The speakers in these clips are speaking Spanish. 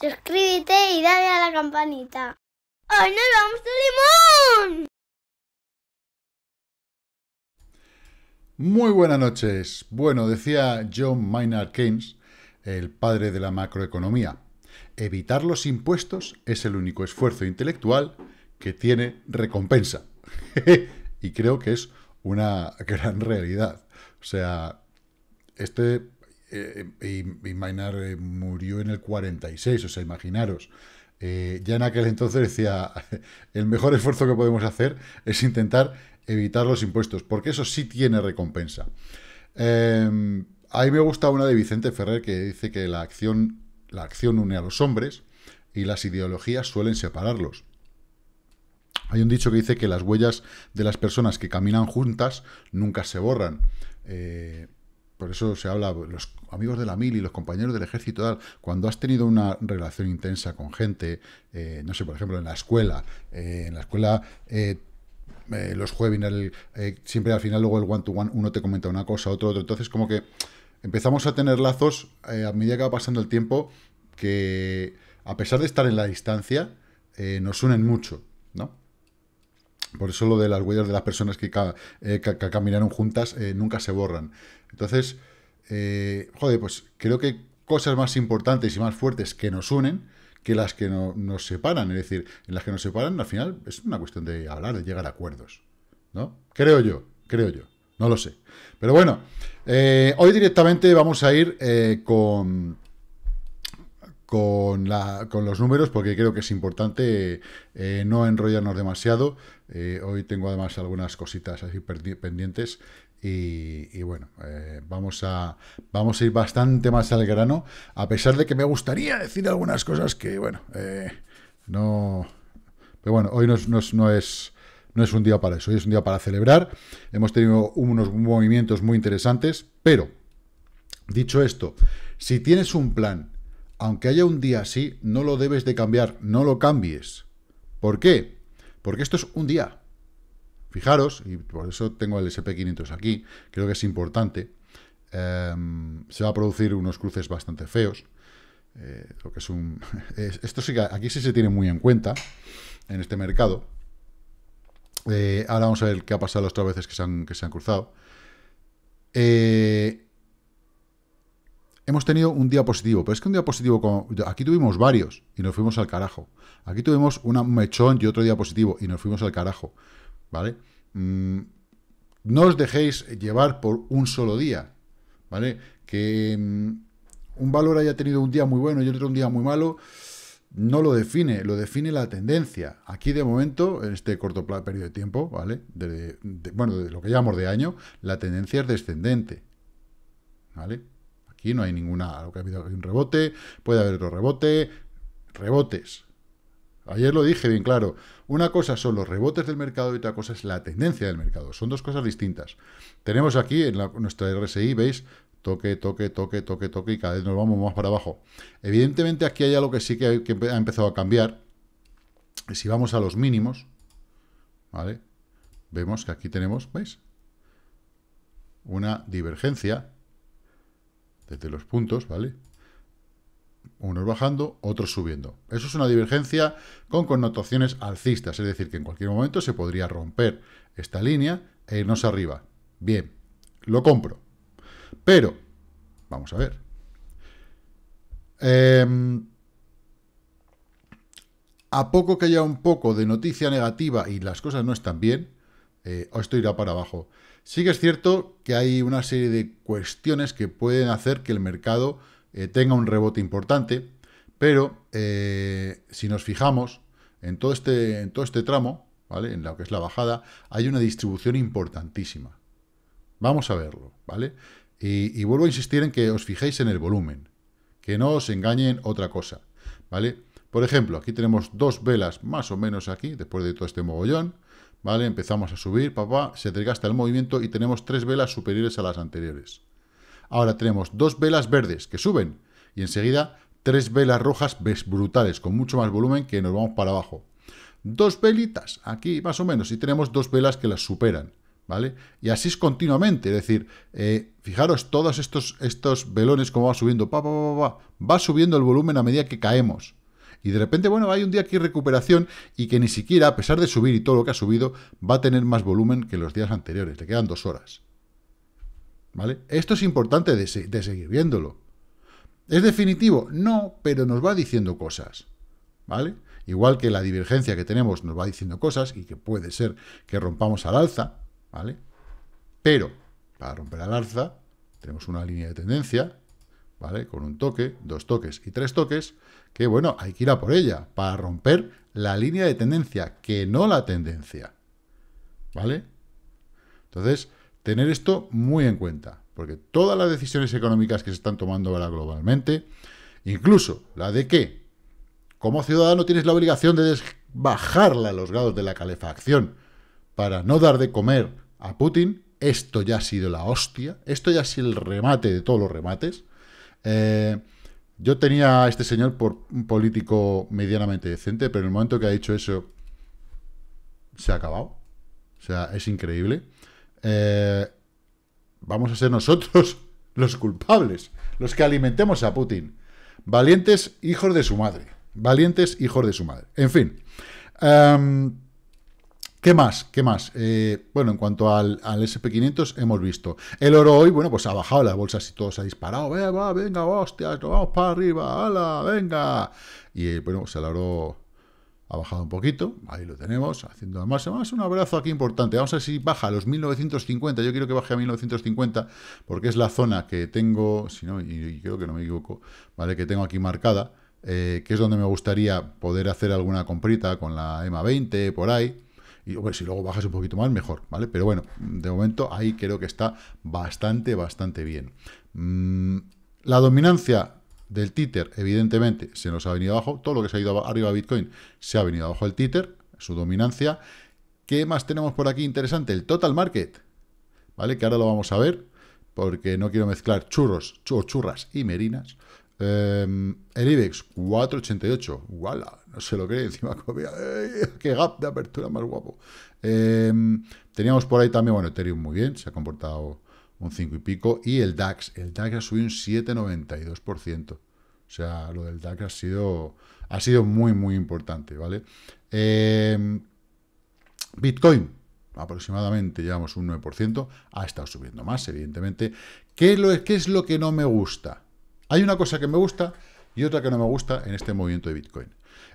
Suscríbete y dale a la campanita. ¡Hoy nos vamos de limón! Muy buenas noches. Bueno, decía John Maynard Keynes, el padre de la macroeconomía, evitar los impuestos es el único esfuerzo intelectual que tiene recompensa. y creo que es una gran realidad. O sea, este eh, eh, y, Maynard eh, murió en el 46, o sea, imaginaros. ya en aquel entonces decía, el mejor esfuerzo que podemos hacer es intentar evitar los impuestos, porque eso sí tiene recompensa. a mí me gusta una de Vicente Ferrer que dice que la acción, la acción une a los hombres y las ideologías suelen separarlos. Hay un dicho que dice que las huellas de las personas que caminan juntas nunca se borran por eso se habla, los amigos de la mil y los compañeros del ejército, cuando has tenido una relación intensa con gente, eh, no sé, por ejemplo, en la escuela, eh, en la escuela... Eh, los jueves, siempre al final luego el one-to-one, uno te comenta una cosa, otro, otro. Entonces, como que empezamos a tener lazos a medida que va pasando el tiempo que, a pesar de estar en la distancia, nos unen mucho, ¿no? Por eso lo de las huellas de las personas que, eh, caminaron juntas eh, nunca se borran. Entonces, eh, joder, pues creo que cosas más importantes y más fuertes que nos unen que las que nos separan. Es decir, en las que nos separan, al final, es una cuestión de hablar, de llegar a acuerdos. ¿No? Creo yo, creo yo. No lo sé. Pero bueno, hoy directamente vamos a ir con, con, los números, porque creo que es importante no enrollarnos demasiado. Eh, hoy tengo además algunas cositas así pendientes y, bueno, eh, vamos, a, vamos a ir bastante más al grano, a pesar de que me gustaría decir algunas cosas que, bueno, eh, no... Pero bueno, hoy no es, no, es, no, es, no es un día para eso, hoy es un día para celebrar. Hemos tenido unos movimientos muy interesantes, pero, dicho esto, si tienes un plan, aunque haya un día así, no lo debes de cambiar, no lo cambies. ¿Por qué? Porque esto es un día. Fijaros, y por eso tengo el SP500 aquí, creo que es importante. Em, se va a producir unos cruces bastante feos. Eh, lo que es un... esto sí que aquí sí se tiene muy en cuenta en este mercado. Eh, ahora vamos a ver qué ha pasado las otras veces que se han, que se han cruzado. Eh, hemos tenido un día positivo, pero es que un día positivo, como, aquí tuvimos varios y nos fuimos al carajo. Aquí tuvimos una mechón y otro día positivo y nos fuimos al carajo, ¿vale? Mm, no os dejéis llevar por un solo día, ¿vale? Que mm, un valor haya tenido un día muy bueno y otro un día muy malo, no lo define, lo define la tendencia. Aquí de momento, en este corto periodo de tiempo, ¿vale? bueno, de lo que llamamos de año, la tendencia es descendente, ¿vale? no hay ninguna... que un rebote, puede haber otro rebote, rebotes. Ayer lo dije bien claro. Una cosa son los rebotes del mercado y otra cosa es la tendencia del mercado. Son dos cosas distintas. Tenemos aquí en nuestra RSI, veis, toque, toque, toque, toque, toque y cada vez nos vamos más para abajo. Evidentemente aquí hay algo que sí que ha empezado a cambiar. Si vamos a los mínimos, ¿vale? Vemos que aquí tenemos, ¿veis? Una divergencia desde los puntos, ¿vale? Unos bajando, otros subiendo. Eso es una divergencia con connotaciones alcistas, es decir, que en cualquier momento se podría romper esta línea e irnos arriba. Bien, lo compro. Pero, vamos a ver. Em, a poco que haya un poco de noticia negativa y las cosas no están bien, eh, esto irá para abajo. Sí que es cierto que hay una serie de cuestiones que pueden hacer que el mercado eh, tenga un rebote importante, pero eh, si nos fijamos en todo, este, en todo este tramo, ¿vale? en lo que es la bajada, hay una distribución importantísima. Vamos a verlo, ¿vale? Y, y vuelvo a insistir en que os fijéis en el volumen, que no os engañen otra cosa, ¿vale? Por ejemplo, aquí tenemos dos velas más o menos aquí, después de todo este mogollón, Empezamos a subir, papá, se desgasta el movimiento y tenemos tres velas superiores a las anteriores. Ahora tenemos dos velas verdes que suben y enseguida tres velas rojas brutales, con mucho más volumen que nos vamos para abajo. Dos velitas, aquí más o menos, y tenemos dos velas que las superan, ¿vale? Y así es continuamente, es decir, eh, fijaros todos estos, estos velones como va subiendo, pa, va subiendo el volumen a medida que caemos. Y de repente, bueno, hay un día aquí recuperación y que ni siquiera, a pesar de subir y todo lo que ha subido, va a tener más volumen que los días anteriores. Le quedan dos horas. ¿Vale? Esto es importante de seguir viéndolo. ¿Es definitivo? No, pero nos va diciendo cosas. ¿Vale? Igual que la divergencia que tenemos nos va diciendo cosas y que puede ser que rompamos al alza, ¿vale? Pero, para romper al alza, tenemos una línea de tendencia, ¿vale? Con un toque, dos toques y tres toques, que bueno, hay que ir a por ella para romper la línea de tendencia, que no la tendencia. ¿Vale? Entonces, tener esto muy en cuenta, porque todas las decisiones económicas que se están tomando ahora globalmente, incluso la de que como ciudadano tienes la obligación de bajarla los grados de la calefacción para no dar de comer a Putin, esto ya ha sido la hostia, esto ya ha sido el remate de todos los remates. Eh, yo tenía a este señor por un político medianamente decente, pero en el momento que ha dicho eso, se ha acabado. O sea, es increíble. Eh, vamos a ser nosotros los culpables, los que alimentemos a Putin. Valientes hijos de su madre. Valientes hijos de su madre. En fin. Em, ¿Qué más? ¿Qué más? Eh, bueno, en cuanto al, SP500 hemos visto. El oro hoy, bueno, pues ha bajado las bolsas y todo se ha disparado. Venga, venga, hostias, vamos para arriba, ¡Hala! venga. Y eh, bueno, pues el oro ha bajado un poquito, ahí lo tenemos, haciendo además, además un abrazo aquí importante. Vamos a ver si baja a los 1950, yo quiero que baje a 1950, porque es la zona que tengo, si no, y, creo que no me equivoco, ¿vale? Que tengo aquí marcada, eh, que es donde me gustaría poder hacer alguna comprita con la EMA 20, por ahí. Y bueno, si luego bajas un poquito más, mejor, ¿vale? Pero bueno, de momento ahí creo que está bastante, bastante bien. Mm, la dominancia del títer, evidentemente, se nos ha venido abajo. Todo lo que se ha ido arriba a Bitcoin se ha venido abajo el títer, su dominancia. ¿Qué más tenemos por aquí interesante? El total market, ¿vale? Que ahora lo vamos a ver, porque no quiero mezclar churros, churras y merinas. Em, el IBEX, 4,88. ¡Wala! no se lo cree, encima que qué gap de apertura más guapo. Em, teníamos por ahí también, bueno, Ethereum muy bien, se ha comportado un 5 y pico, y el DAX, el DAX ha subido un 7,92%. O sea, lo del DAX ha sido, ha sido muy, muy importante, ¿vale? Em, Bitcoin, aproximadamente llevamos un 9%, ha estado subiendo más, evidentemente. ¿Qué lo, ¿Qué es lo que no me gusta? Hay una cosa que me gusta y otra que no me gusta en este movimiento de Bitcoin.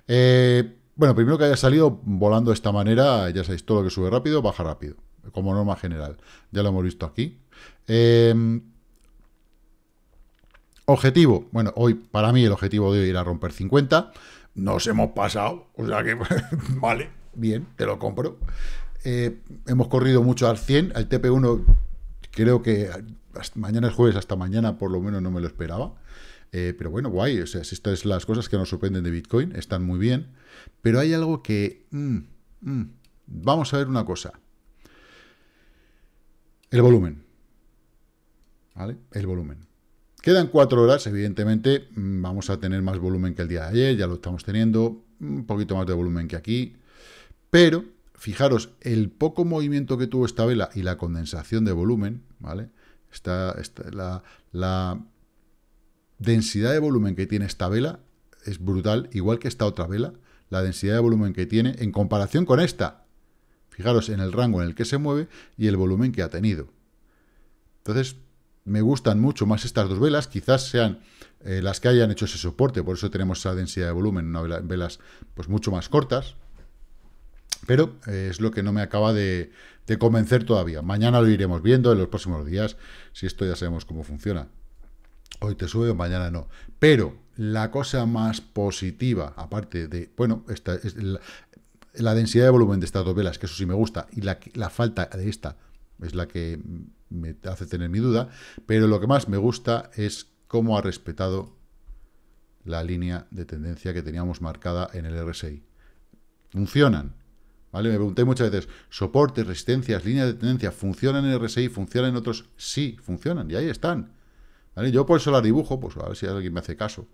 Eh, bueno, primero que haya salido volando de esta manera, ya sabéis, todo lo que sube rápido, baja rápido, como norma general. Ya lo hemos visto aquí. Eh, objetivo, bueno, hoy para mí el objetivo de hoy era romper 50. Nos hemos pasado, o sea que, vale, bien, te lo compro. Eh, hemos corrido mucho al 100, al TP1 creo que mañana es jueves, hasta mañana por lo menos no me lo esperaba. Eh, pero bueno, guay, o sea, si estas las cosas que nos sorprenden de Bitcoin, están muy bien, pero hay algo que... Mm, mm, vamos a ver una cosa. El volumen. ¿Vale? El volumen. Quedan cuatro horas, evidentemente mm, vamos a tener más volumen que el día de ayer, ya lo estamos teniendo, un poquito más de volumen que aquí, pero fijaros, el poco movimiento que tuvo esta vela y la condensación de volumen, ¿vale? está la, densidad de volumen que tiene esta vela es brutal, igual que esta otra vela, la densidad de volumen que tiene en comparación con esta. Fijaros en el rango en el que se mueve y el volumen que ha tenido. Entonces, me gustan mucho más estas dos velas, quizás sean eh, las que hayan hecho ese soporte, por eso tenemos esa densidad de volumen, en velas pues mucho más cortas, pero eh, es lo que no me acaba de, de convencer todavía. Mañana lo iremos viendo en los próximos días, si esto ya sabemos cómo funciona hoy te sube, mañana no. Pero la cosa más positiva, aparte de, bueno, esta es la, densidad de volumen de estas dos velas, que eso sí me gusta, y la, falta de esta es la que me hace tener mi duda, pero lo que más me gusta es cómo ha respetado la línea de tendencia que teníamos marcada en el RSI. Funcionan. ¿Vale? Me pregunté muchas veces, soportes, resistencias, líneas de tendencia, ¿funcionan en el RSI? ¿Funcionan en otros? Sí, funcionan y ahí están. Yo por eso la dibujo, pues a ver si alguien me hace caso,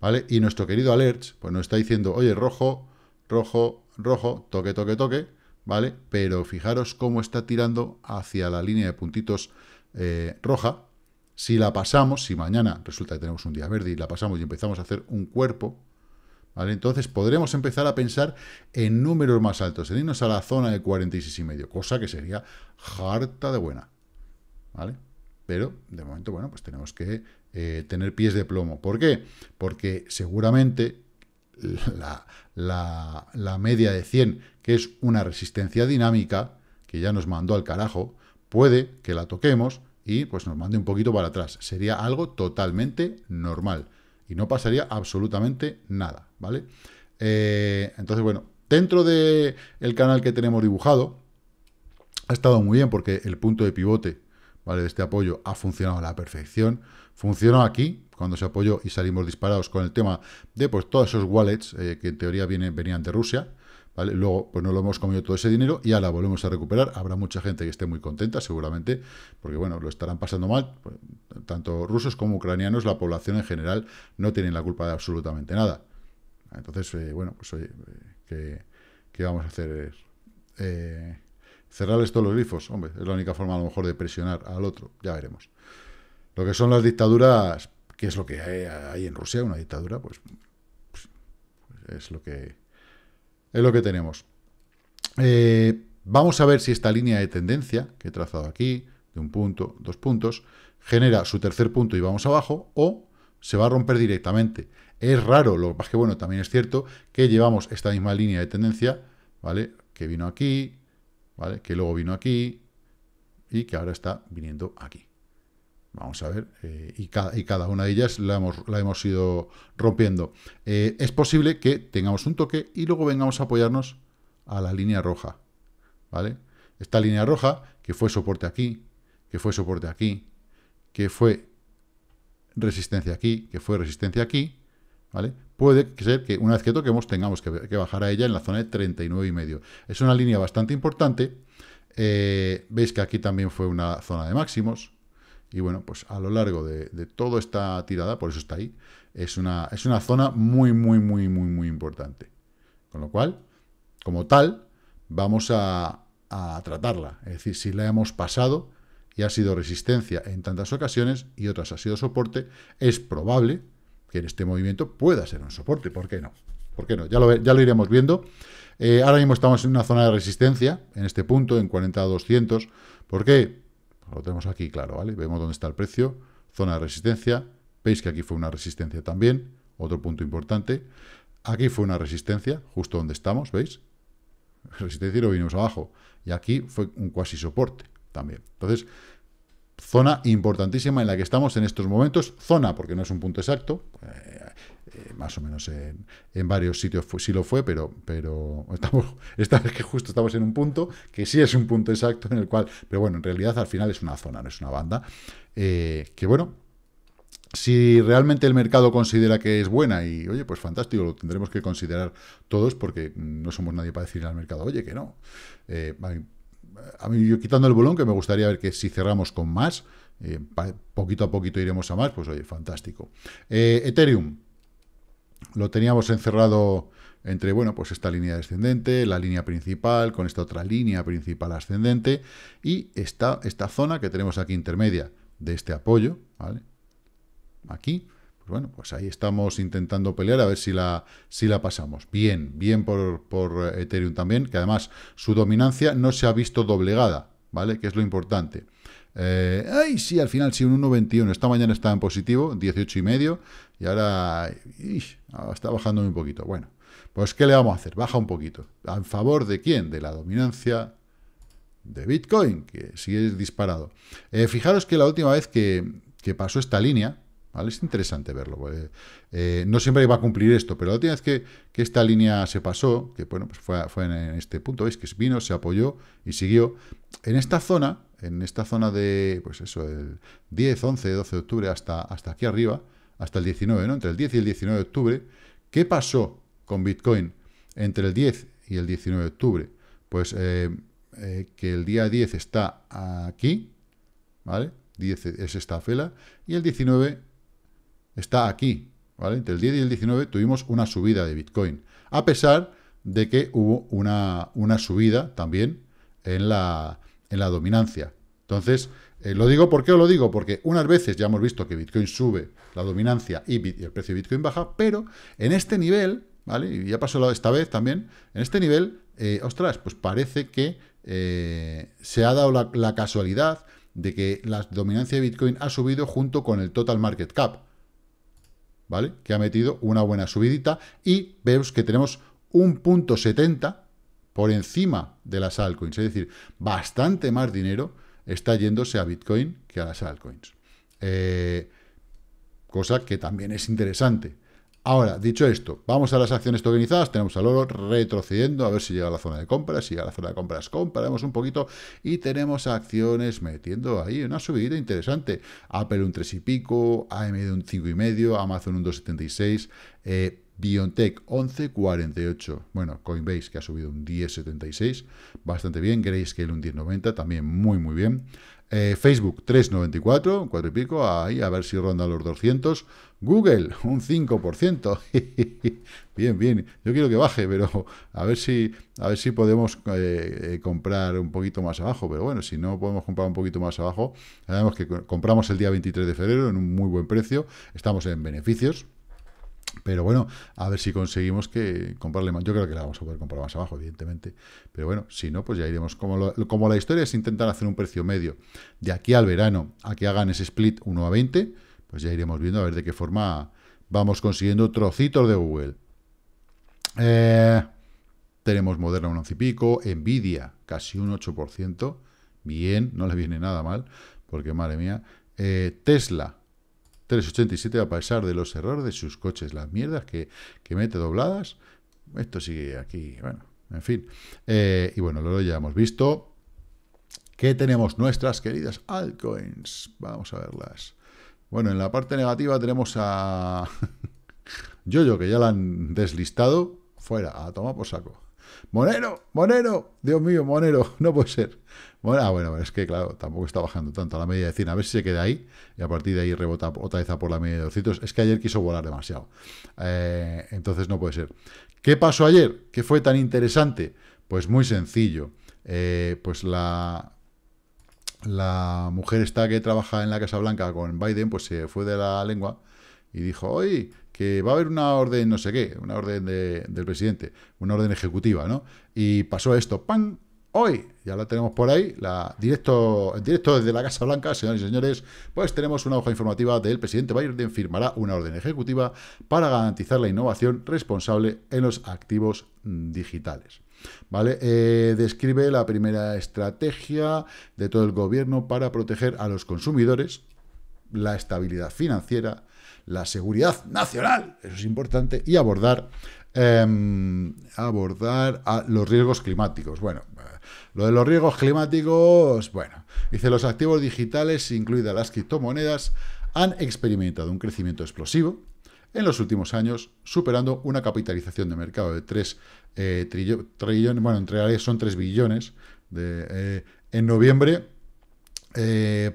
¿vale? Y nuestro querido alert pues nos está diciendo, oye, rojo, rojo, rojo, toque, toque, toque, ¿vale? Pero fijaros cómo está tirando hacia la línea de puntitos eh, roja. Si la pasamos, si mañana resulta que tenemos un día verde y la pasamos y empezamos a hacer un cuerpo, ¿Vale? Entonces podremos empezar a pensar en números más altos, en irnos a la zona de 46,5, cosa que sería harta de buena, ¿vale? pero de momento, bueno, pues tenemos que eh, tener pies de plomo. ¿Por qué? Porque seguramente la, media de 100, que es una resistencia dinámica, que ya nos mandó al carajo, puede que la toquemos y pues nos mande un poquito para atrás. Sería algo totalmente normal y no pasaría absolutamente nada, ¿vale? Eh, entonces, bueno, dentro del el canal que tenemos dibujado, ha estado muy bien porque el punto de pivote ¿vale? De este apoyo ha funcionado a la perfección. Funcionó aquí, cuando se apoyó y salimos disparados con el tema de pues, todos esos wallets eh, que en teoría vienen, venían de Rusia. ¿Vale? Luego, pues no lo hemos comido todo ese dinero y ahora volvemos a recuperar. Habrá mucha gente que esté muy contenta, seguramente, porque, bueno, lo estarán pasando mal. Pues, tanto rusos como ucranianos, la población en general, no tienen la culpa de absolutamente nada. Entonces, eh, bueno, pues oye, eh, ¿qué, ¿qué, vamos a hacer? Eh, Cerrarles todos los grifos, hombre, es la única forma a lo mejor de presionar al otro, ya veremos. Lo que son las dictaduras, ¿qué es lo que hay, en Rusia, una dictadura, pues, pues, es lo que es lo que tenemos. Eh, vamos a ver si esta línea de tendencia que he trazado aquí, de un punto, dos puntos, genera su tercer punto y vamos abajo, o se va a romper directamente. Es raro, lo más que, bueno, también es cierto que llevamos esta misma línea de tendencia, ¿vale? Que vino aquí, que luego vino aquí y que ahora está viniendo aquí. Vamos a ver, eh, y, cada, y, cada, una de ellas la hemos, la hemos ido rompiendo. Eh, es posible que tengamos un toque y luego vengamos a apoyarnos a la línea roja, ¿vale? Esta línea roja, que fue soporte aquí, que fue soporte aquí, que fue resistencia aquí, que fue resistencia aquí, ¿vale? puede ser que una vez que toquemos tengamos que, bajar a ella en la zona de 39,5. Es una línea bastante importante. Eh, veis que aquí también fue una zona de máximos. Y bueno, pues a lo largo de, toda esta tirada, por eso está ahí, es una, es una zona muy, muy, muy, muy, muy importante. Con lo cual, como tal, vamos a, a tratarla. Es decir, si la hemos pasado y ha sido resistencia en tantas ocasiones y otras ha sido soporte, es probable que en este movimiento pueda ser un soporte. ¿Por qué no? ¿Por qué no? Ya lo, ya lo iremos viendo. Eh, ahora mismo estamos en una zona de resistencia, en este punto, en 40 ¿Por qué? Pues lo tenemos aquí claro, ¿vale? Vemos dónde está el precio, zona de resistencia. Veis que aquí fue una resistencia también, otro punto importante. Aquí fue una resistencia, justo donde estamos, ¿veis? Resistencia y lo vinimos abajo. Y aquí fue un cuasi soporte también. Entonces, Zona importantísima en la que estamos en estos momentos. Zona, porque no es un punto exacto. Eh, eh, más o menos en, varios sitios sí lo fue, pero, pero estamos, esta vez que justo estamos en un punto que sí es un punto exacto en el cual, pero bueno, en realidad al final es una zona, no es una banda, eh, que bueno, si realmente el mercado considera que es buena y, oye, pues fantástico, lo tendremos que considerar todos porque no somos nadie para decirle al mercado, oye, que no a mí, yo quitando el bolón, que me gustaría ver que si cerramos con más, eh, poquito a poquito iremos a más, pues oye, fantástico. Eh, Ethereum, lo teníamos encerrado entre, bueno, pues esta línea descendente, la línea principal, con esta otra línea principal ascendente, y esta, esta zona que tenemos aquí intermedia de este apoyo, ¿vale? Aquí, bueno, pues ahí estamos intentando pelear a ver si la, si la pasamos. Bien, bien por, eh, Ethereum también, que además su dominancia no se ha visto doblegada, ¿vale? Que es lo importante. Eh, ay, sí, al final sí, un 1.21. Esta mañana estaba en positivo, 18,5. y medio, y ahora, ah, está bajando un poquito. Bueno, pues ¿qué le vamos a hacer? Baja un poquito. ¿En favor de quién? De la dominancia de Bitcoin, que sigue disparado. Eh, fijaros que la última vez que, que pasó esta línea, es interesante verlo. Pues, eh, eh, no siempre va a cumplir esto, pero la última vez que, esta línea se pasó, que bueno, pues fue, en, este punto, veis que vino, se apoyó y siguió. En esta zona, en esta zona de, pues eso, el 10, 11, 12 de octubre hasta, hasta aquí arriba, hasta el 19, ¿no? Entre el 10 y el 19 de octubre, ¿qué pasó con Bitcoin entre el 10 y el 19 de octubre? Pues eh, que el día 10 está aquí, ¿vale? 10 es esta fela, y el 19 está aquí. ¿vale? Entre el 10 y el 19 tuvimos una subida de Bitcoin, a pesar de que hubo una, una subida también en la, en la dominancia. Entonces, eh, lo digo, ¿por qué lo digo? Porque unas veces ya hemos visto que Bitcoin sube la dominancia y, el precio de Bitcoin baja, pero en este nivel, ¿vale? Y ya pasó esta vez también, en este nivel, eh, ostras, pues parece que eh, se ha dado la, casualidad de que la dominancia de Bitcoin ha subido junto con el total market cap. ¿vale? Que ha metido una buena subidita y vemos que tenemos un punto 70 por encima de las altcoins, es decir, bastante más dinero está yéndose a Bitcoin que a las altcoins. Eh, cosa que también es interesante. Ahora, dicho esto, vamos a las acciones tokenizadas, tenemos al oro retrocediendo, a ver si llega a la zona de compras, si llega a la zona de compras comparamos un poquito y tenemos acciones metiendo ahí una subida interesante, Apple un 3 y pico, AMD un 5 y medio, Amazon un 2,76, eh, BioNTech 11,48, bueno, Coinbase que ha subido un 10,76, bastante bien, Grayscale un 10,90, también muy muy bien, eh, Facebook 3,94, 4 y pico, ahí a ver si ronda los 200. Google, un 5%. bien, bien. Yo quiero que baje, pero a ver si, a ver si podemos eh, eh, comprar un poquito más abajo. Pero bueno, si no podemos comprar un poquito más abajo, sabemos que compramos el día 23 de febrero en un muy buen precio. Estamos en beneficios, pero bueno, a ver si conseguimos que comprarle más. Yo creo que la vamos a poder comprar más abajo, evidentemente. Pero bueno, si no, pues ya iremos. Como, como la historia es intentar hacer un precio medio de aquí al verano, a que hagan ese split 1 a 20, pues ya iremos viendo a ver de qué forma vamos consiguiendo trocitos de Google. Eh, tenemos Moderna un 11 y pico, Nvidia casi un 8%. Bien, no le viene nada mal, porque madre mía. Eh, Tesla 3.87 a pesar de los errores de sus coches, las mierdas que, que mete dobladas. Esto sigue aquí, bueno, en fin. Eh, y bueno, lo ya hemos visto. ¿Qué tenemos? Nuestras queridas altcoins. Vamos a verlas. Bueno, en la parte negativa tenemos a Yoyo, que ya la han deslistado. Fuera, a tomar por saco. Monero, Monero, Dios mío, Monero, no puede ser. Bueno, ah, bueno, es que claro, tampoco está bajando tanto la media de A ver si se queda ahí y a partir de ahí rebota otra vez a por la media de 200. Es que ayer quiso volar demasiado. Eh, entonces no puede ser. ¿Qué pasó ayer? ¿Qué fue tan interesante? Pues muy sencillo. Eh, pues la, la mujer está que trabaja en la Casa Blanca con Biden, pues se fue de la lengua y dijo, oye, que va a haber una orden no sé qué, una orden del presidente, una orden ejecutiva, ¿no? Y pasó esto, ¡pam! hoy, ya la tenemos por ahí, la directo, directo desde la Casa Blanca, señores y señores, pues tenemos una hoja informativa del presidente Biden firmará una orden ejecutiva para garantizar la innovación responsable en los activos digitales. ¿Vale? Eh, describe la primera estrategia de todo el gobierno para proteger a los consumidores, la estabilidad financiera, la seguridad nacional, eso es importante, y abordar Em, abordar los riesgos climáticos. Bueno, eh, lo de los riesgos climáticos, bueno, dice los activos digitales, incluidas las criptomonedas, han experimentado un crecimiento explosivo en los últimos años, superando una capitalización de mercado de 3 eh, trillones, bueno, en realidad son 3 billones de, eh, en noviembre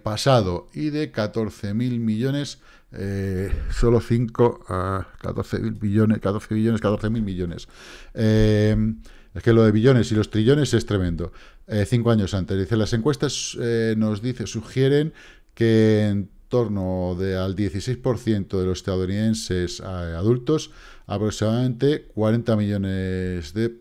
pasado y de 14.000 millones eh, solo 5 a 14 billones, 14 mil millones. Eh, es que lo de billones y los trillones es tremendo. Eh, cinco años antes. Dice, las encuestas nos dice, sugieren que en torno al 16% de los estadounidenses adultos, aproximadamente 40 millones de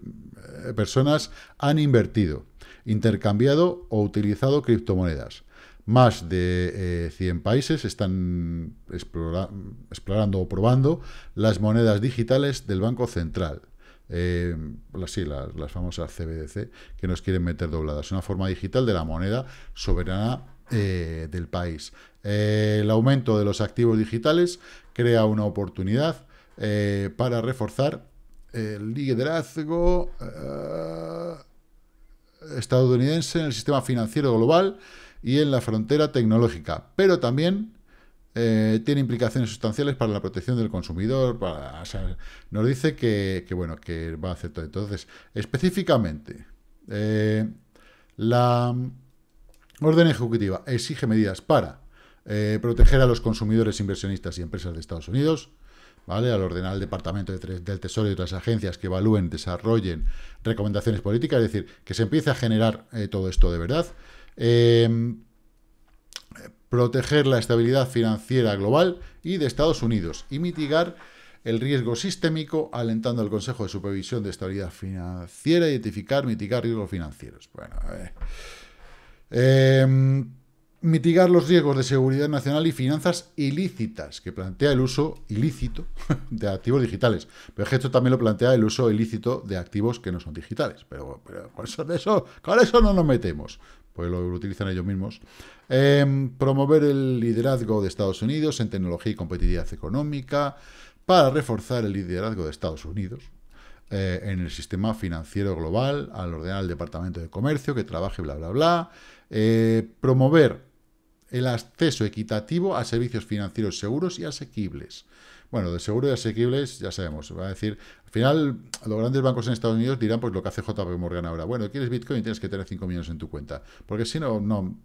personas han invertido, intercambiado o utilizado criptomonedas. Más de 100 eh, países están explorando o probando las monedas digitales del Banco Central. Eh, las, famosas CBDC que nos quieren meter dobladas. Una forma digital de la moneda soberana eh, del país. el aumento de los activos digitales crea una oportunidad para reforzar el liderazgo estadounidense en el sistema financiero global y en la frontera tecnológica, pero también eh, tiene implicaciones sustanciales para la protección del consumidor. Para, nos dice que, bueno, que va a hacer todo. Entonces, específicamente, eh, la orden ejecutiva exige medidas para eh, proteger a los consumidores, inversionistas y empresas de Estados Unidos. ¿Vale? Al ordenar al Departamento del Tesoro y otras agencias que evalúen, desarrollen recomendaciones políticas, es decir, que se empiece a generar todo esto de verdad, Em, proteger la estabilidad financiera global y de Estados Unidos y mitigar el riesgo sistémico, alentando al Consejo de Supervisión de Estabilidad Financiera, identificar, mitigar riesgos financieros. Bueno, a em, mitigar los riesgos de seguridad nacional y finanzas ilícitas, que plantea el uso ilícito de activos digitales. Pero esto también lo plantea el uso ilícito de activos que no son digitales. Pero, con eso no nos metemos. Pues lo utilizan ellos mismos. Em, promover el liderazgo de Estados Unidos en tecnología y competitividad económica, para reforzar el liderazgo de Estados Unidos eh, en el sistema financiero global, al ordenar al Departamento de Comercio que trabaje, bla, bla, bla. Eh, promover el acceso equitativo a servicios financieros seguros y asequibles. Bueno, de seguro y asequibles ya sabemos. Va a decir, al final los grandes bancos en Estados Unidos dirán pues lo que hace JP Morgan ahora. Bueno, quieres Bitcoin tienes que tener 5 millones en tu cuenta. Porque si no, no,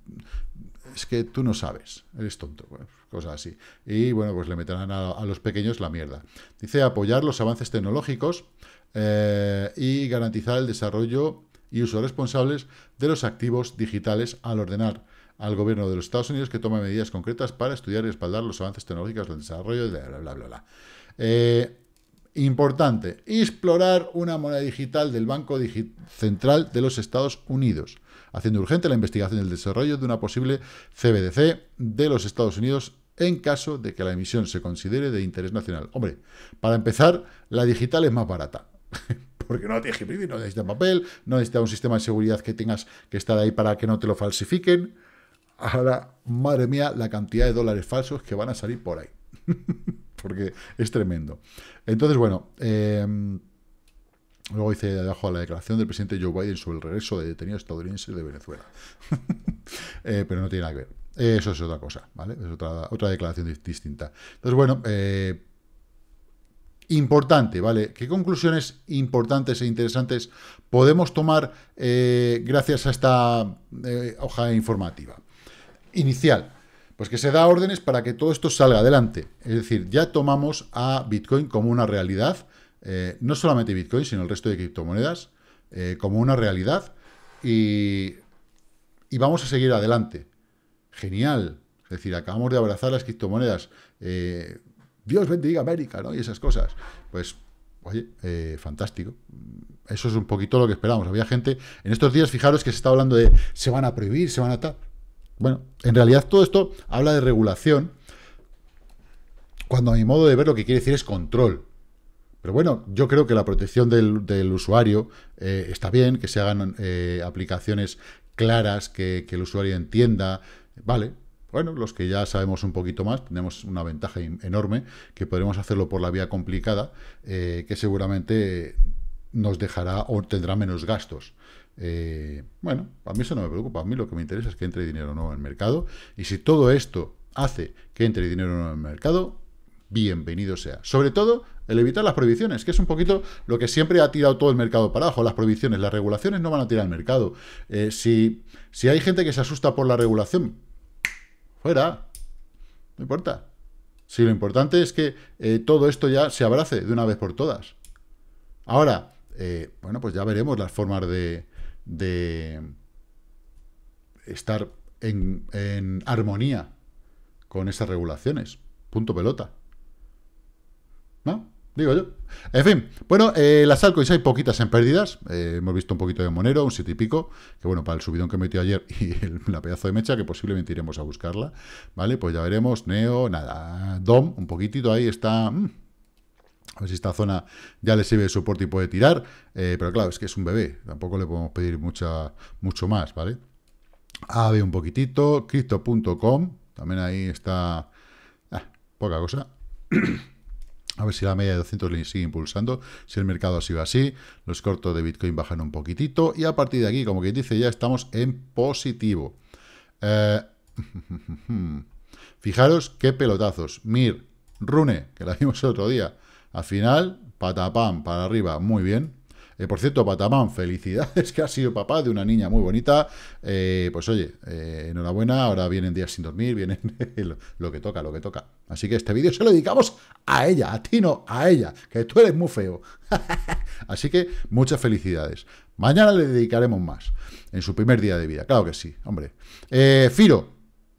es que tú no sabes, eres tonto, cosas así. Y bueno, pues le meterán a, los pequeños la mierda. Dice apoyar los avances tecnológicos eh, y garantizar el desarrollo y uso responsables de los activos digitales al ordenar al gobierno de los Estados Unidos que tome medidas concretas para estudiar y respaldar los avances tecnológicos del desarrollo, de bla, bla, bla. Eh, importante, explorar una moneda digital del Banco Central de los Estados Unidos, haciendo urgente la investigación y el desarrollo de una posible CBDC de los Estados Unidos en caso de que la emisión se considere de interés nacional. Hombre, para empezar, la digital es más barata. porque no tiene que no necesita papel, no necesita un sistema de seguridad que tengas que estar ahí para que no te lo falsifiquen. Ahora, madre mía, la cantidad de dólares falsos que van a salir por ahí. Porque es tremendo. Entonces, bueno, em, luego dice debajo la declaración del presidente Joe Biden sobre el regreso de detenidos estadounidenses de Venezuela. Eh, pero no tiene nada que ver. Eso es otra cosa, ¿vale? Es otra, otra declaración distinta. Entonces, bueno, eh, importante, ¿vale? ¿Qué conclusiones importantes e interesantes podemos tomar eh, gracias a esta hoja informativa? inicial? Pues que se da órdenes para que todo esto salga adelante. Es decir, ya tomamos a Bitcoin como una realidad, eh, no solamente Bitcoin, sino el resto de criptomonedas, eh, como una realidad y, vamos a seguir adelante. Genial. Es decir, acabamos de abrazar las criptomonedas. Eh, Dios bendiga América, ¿no? Y esas cosas. Pues, oye, fantástico. Eso es un poquito lo que esperamos. Había gente, en estos días, fijaros que se está hablando de se van a prohibir, se van a bueno, en realidad todo esto habla de regulación, cuando a mi modo de ver lo que quiere decir es control. Pero bueno, yo creo que la protección del, usuario eh, está bien, que se hagan eh, aplicaciones claras, que, el usuario entienda, vale. Bueno, los que ya sabemos un poquito más, tenemos una ventaja enorme, que podremos hacerlo por la vía complicada, eh, que seguramente nos dejará o tendrá menos gastos. Eh, bueno, a mí eso no me preocupa. A mí lo que me interesa es que entre dinero nuevo en el mercado. Y si todo esto hace que entre dinero nuevo en el mercado, bienvenido sea. Sobre todo, el evitar las prohibiciones, que es un poquito lo que siempre ha tirado todo el mercado para abajo. Las prohibiciones, las regulaciones no van a tirar el mercado. Eh, si, si hay gente que se asusta por la regulación, fuera. No importa. Si lo importante es que eh, todo esto ya se abrace de una vez por todas. Ahora, bueno, pues ya veremos las formas de, de estar en, armonía con esas regulaciones. Punto pelota. ¿No? Digo yo. En fin, bueno, eh, las altcoins hay poquitas en pérdidas. Eh, hemos visto un poquito de Monero, un siete y pico, que bueno, para el subidón que metió ayer y el, la pedazo de mecha, que posiblemente iremos a buscarla, ¿vale? Pues ya veremos, Neo, nada, Dom, un poquitito ahí está... Mm, a ver si esta zona ya le sirve de soporte y puede tirar. Eh, pero claro, es que es un bebé. Tampoco le podemos pedir mucha, mucho más, ¿vale? ver un poquitito. Crypto.com. También ahí está... Ah, poca cosa. A ver si la media de 200 le sigue impulsando, si el mercado ha sido así, los cortos de Bitcoin bajan un poquitito y a partir de aquí, como que dice, ya estamos en positivo. Eh, fijaros qué pelotazos. Mir, Rune, que la vimos el otro día, al final, patapam, para arriba, muy bien. Eh, por cierto, patamán, felicidades, que ha sido papá de una niña muy bonita. Eh, pues oye, eh, enhorabuena, ahora vienen días sin dormir, vienen lo, que toca, lo que toca. Así que este vídeo se lo dedicamos a ella, a ti no, a ella, que tú eres muy feo. Así que muchas felicidades. Mañana le dedicaremos más, en su primer día de vida, claro que sí, hombre. Firo,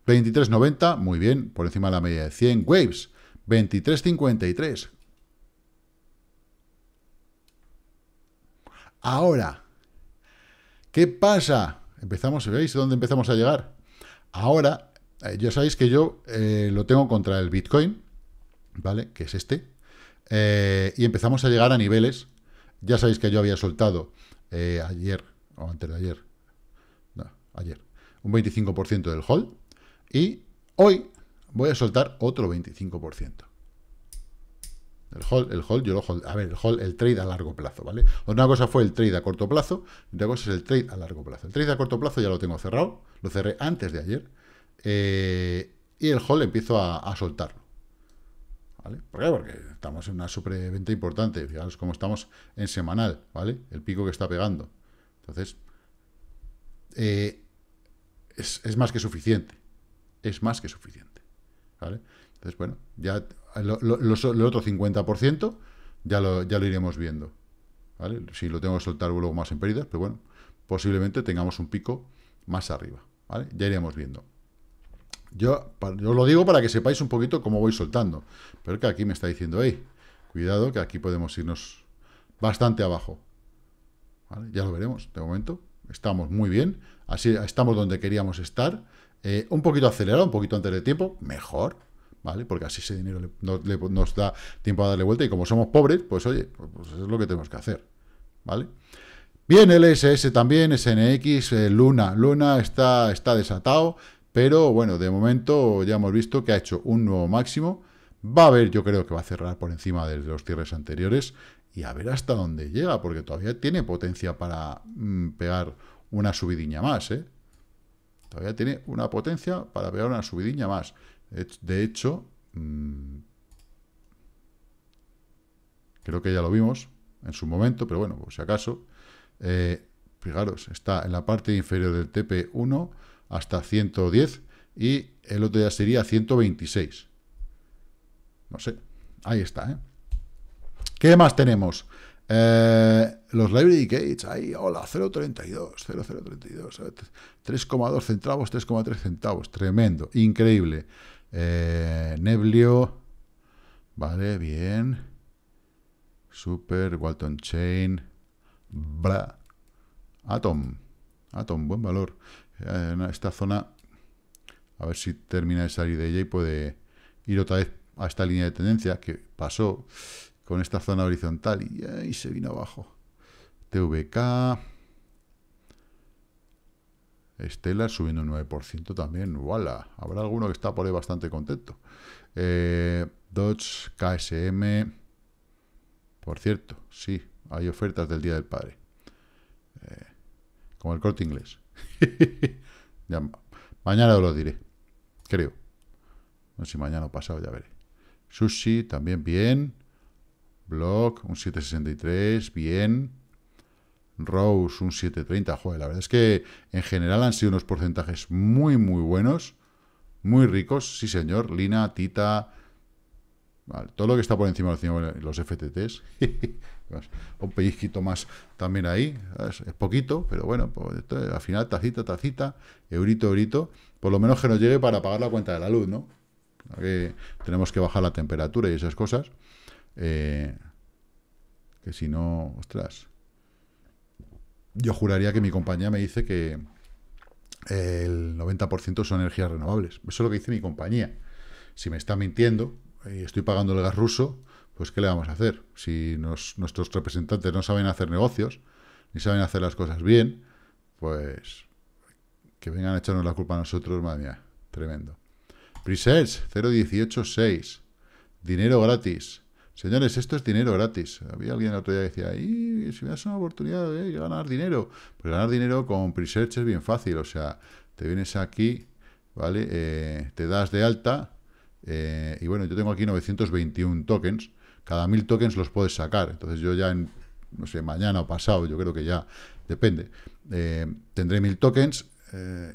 23.90, muy bien, por encima de la media de 100. Waves, 23.53, Ahora, ¿qué pasa? Empezamos, ¿veis dónde empezamos a llegar? Ahora, eh, ya sabéis que yo eh, lo tengo contra el Bitcoin, ¿vale? Que es este. Eh, y empezamos a llegar a niveles. Ya sabéis que yo había soltado ayer, o antes de ayer, no, ayer, un 25% del hold. Y hoy voy a soltar otro 25%. El hold, el hold, yo lo hold. A ver, el hold, el trade a largo plazo, ¿vale? Una cosa fue el trade a corto plazo, otra cosa es el trade a largo plazo. El trade a corto plazo ya lo tengo cerrado, lo cerré antes de ayer. Eh, y el hold empiezo a, soltarlo. ¿Vale? ¿Por qué? Porque estamos en una superventa importante. Fijaros cómo estamos en semanal, ¿vale? El pico que está pegando. Entonces, eh, es, es más que suficiente. Es más que suficiente. ¿Vale? Entonces, bueno, ya el otro 50% ya lo, ya lo iremos viendo. Si lo tengo que soltar luego más en pérdidas, pero bueno, posiblemente tengamos un pico más arriba. Ya iremos viendo. Yo, lo digo para que sepáis un poquito cómo voy soltando. Pero que aquí me está diciendo, cuidado, que aquí podemos irnos bastante abajo. Ya lo veremos, de momento. Estamos muy bien. Así estamos donde queríamos estar. Eh, un poquito acelerado, un poquito antes de tiempo, mejor. ¿vale? Porque así ese dinero nos da tiempo a darle vuelta y como somos pobres, pues oye, pues es lo que tenemos que hacer, ¿vale? Bien, SS también, SNX, eh, Luna. Luna está, está desatado, pero bueno, de momento ya hemos visto que ha hecho un nuevo máximo. Va a haber, yo creo que va a cerrar por encima de los cierres anteriores y a ver hasta dónde llega, porque todavía tiene potencia para mm, pegar una subidiña más, ¿eh? Todavía tiene una potencia para pegar una subidiña más. De hecho, mm, creo que ya lo vimos en su momento, pero bueno, por si acaso, eh, fijaros, está en la parte inferior del TP1 hasta 110 y el otro ya sería 126. No sé, ahí está. ¿eh? ¿Qué más tenemos? Eh, los library gates, ahí, hola, 0.32, 0.032, 3,2 centavos, 3,3 centavos, tremendo, increíble. Eh, Neblio. Vale, bien. Super, Walton Chain. Bla. Atom. Atom, buen valor. Eh, en esta zona, a ver si termina de salir de ella y puede ir otra vez a esta línea de tendencia que pasó con esta zona horizontal y, y se vino abajo. TVK. Estela subiendo un 9% también. ¡Wala! Habrá alguno que está por ahí bastante contento. Eh, Dodge, KSM. Por cierto, sí, hay ofertas del Día del Padre. Eh, como el corte inglés. mañana os lo diré. Creo. No sé si mañana o pasado, ya veré. Sushi, también bien. Block, un 763, bien. Rose un 7.30. Joder, la verdad es que en general han sido unos porcentajes muy, muy buenos. Muy ricos, sí señor. Lina, Tita... Vale, todo lo que está por encima de los FTTs. Pues, un pellizquito más también ahí. Es, poquito, pero bueno, pues, al final tacita, tacita, eurito, eurito. Por lo menos que nos llegue para pagar la cuenta de la luz, ¿no? Que tenemos que bajar la temperatura y esas cosas. Eh, que si no, ostras, yo juraría que mi compañía me dice que eh, el 90% son energías renovables. Eso es lo que dice mi compañía. Si me está mintiendo y estoy pagando el gas ruso, pues ¿qué le vamos a hacer? Si nuestros representantes no saben hacer negocios, ni saben hacer las cosas bien, pues que vengan a echarnos la culpa a nosotros, madre mía, tremendo. Presets 0186, dinero gratis. Señores, esto es dinero gratis. Había alguien el otro día que decía, y si me das una oportunidad de eh, ganar dinero. Pues ganar dinero con Presearch es bien fácil. O sea, te vienes aquí, ¿vale? Eh, te das de alta. Eh, y bueno, yo tengo aquí 921 tokens. Cada mil tokens los puedes sacar. Entonces yo ya en, no sé, mañana o pasado, yo creo que ya, depende. tendré mil tokens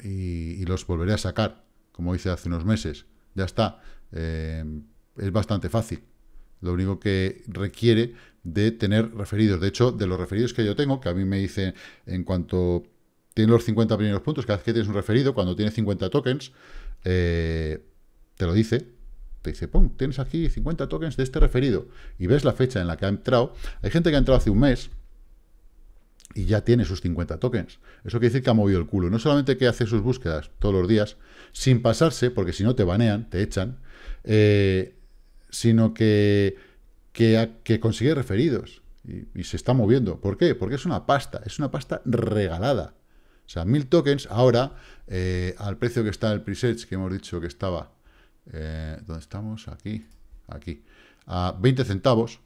y, los volveré a sacar, como hice hace unos meses. Ya está. es bastante fácil. Lo único que requiere de tener referidos. De hecho, de los referidos que yo tengo, que a mí me dicen en cuanto tiene los 50 primeros puntos, cada vez que tienes un referido, cuando tiene 50 tokens, eh, te lo dice, te dice, pum, tienes aquí 50 tokens de este referido, y ves la fecha en la que ha entrado, hay gente que ha entrado hace un mes, y ya tiene sus 50 tokens. Eso quiere decir que ha movido el culo. No solamente que hace sus búsquedas todos los días, sin pasarse, porque si no te banean, te echan, eh, sino que, que, consigue referidos. Y, se está moviendo. ¿Por qué? Porque es una pasta, es una pasta regalada. O sea, mil tokens ahora, eh, al precio que está el preset que hemos dicho que estaba, eh, ¿dónde estamos? Aquí, aquí, a 20 centavos,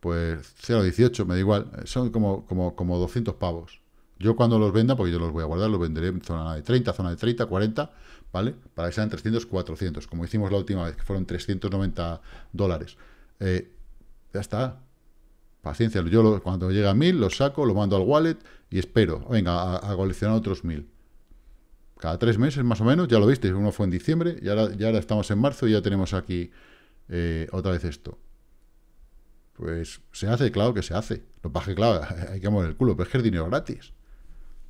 pues 0,18, me da igual, son como 200 pavos. Yo cuando los venda, porque yo los voy a guardar, los venderé en zona de 30, zona de 30, 40, ¿vale? Para que sean 300, 400, como hicimos la última vez, que fueron 390 dólares. Eh, ya está. Paciencia, yo cuando llega a 1000 los saco, lo mando al wallet y espero, venga, a, coleccionar otros 1000. Cada tres meses más o menos, ya lo viste, uno fue en diciembre y ahora, ya ahora estamos en marzo y ya tenemos aquí eh, otra vez esto. Pues se hace, claro que se hace. Lo paje, claro, hay que mover el culo, pero es que es dinero gratis.